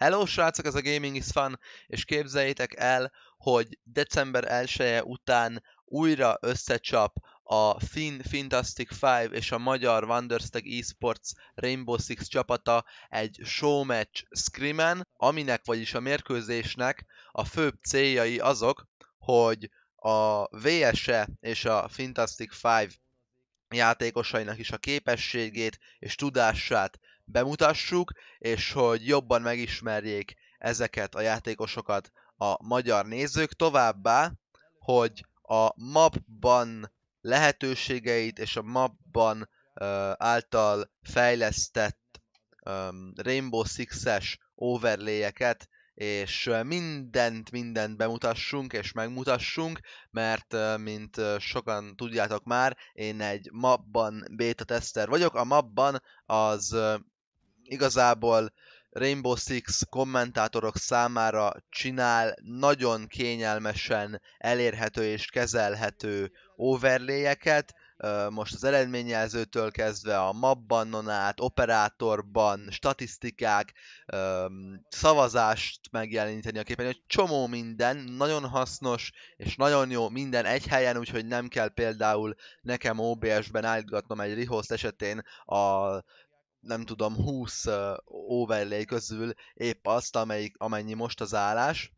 Hello srácok, ez a Gaming is Fun, és képzeljétek el, hogy december 1 -e után újra összecsap a Finn Fantastic Five és a magyar Wonderstag Esports Rainbow Six csapata egy showmatch scrimen, aminek vagyis a mérkőzésnek a főbb céljai azok, hogy a VSE és a Fantastic Five játékosainak is a képességét és tudását bemutassuk, és hogy jobban megismerjék ezeket a játékosokat a magyar nézők, továbbá, hogy a mapban lehetőségeit és a mapban uh, által fejlesztett um, Rainbow Six-es overléjeket és mindent, mindent bemutassunk és megmutassunk, mert mint sokan tudjátok már, én egy mapban beta tester vagyok, a mapban az igazából Rainbow Six kommentátorok számára csinál nagyon kényelmesen elérhető és kezelhető overlayeket. most az eredményjelzőtől kezdve a mapbannon át, operátorban, statisztikák, szavazást megjeleníteni a képen, egy csomó minden, nagyon hasznos és nagyon jó minden egy helyen, úgyhogy nem kell például nekem OBS-ben állítgatnom egy rihost esetén a nem tudom, 20 overlay közül épp azt, amelyik, amennyi most az állás,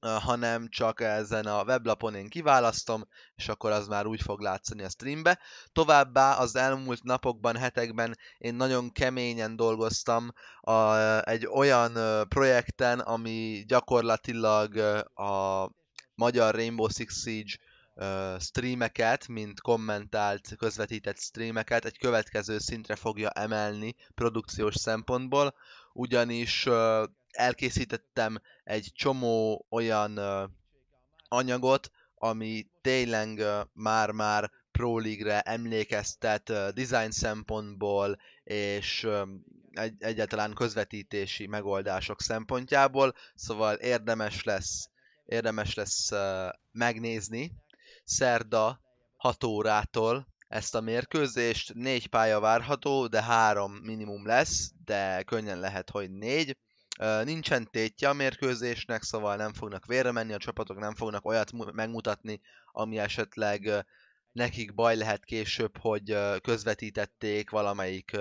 hanem csak ezen a weblapon én kiválasztom, és akkor az már úgy fog látszani a streambe. Továbbá az elmúlt napokban, hetekben én nagyon keményen dolgoztam a, egy olyan projekten, ami gyakorlatilag a magyar Rainbow Six Siege streameket, mint kommentált, közvetített streameket egy következő szintre fogja emelni produkciós szempontból, ugyanis elkészítettem egy csomó olyan anyagot, ami tényleg már-már Pro League-re emlékeztet design szempontból, és egy- egyáltalán közvetítési megoldások szempontjából, szóval érdemes lesz, érdemes lesz megnézni, szerda 6 órától ezt a mérkőzést. Négy pálya várható, de három minimum lesz, de könnyen lehet, hogy négy. Nincsen tétje a mérkőzésnek, szóval nem fognak vérre menni, a csapatok nem fognak olyat megmutatni, ami esetleg nekik baj lehet később, hogy közvetítették valamelyik,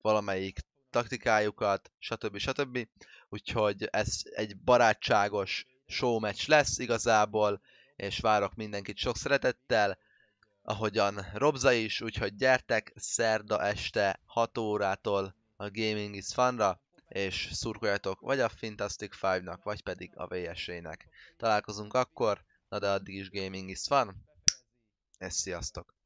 valamelyik taktikájukat, stb. stb. Úgyhogy ez egy barátságos showmatch lesz igazából, és várok mindenkit sok szeretettel, ahogyan Robza is, úgyhogy gyertek szerda este 6 órától a Gaming is Funra, és szurkoljatok vagy a Fantastic Five-nak, vagy pedig a vs nek Találkozunk akkor, na de addig is Gaming is Fun, és sziasztok!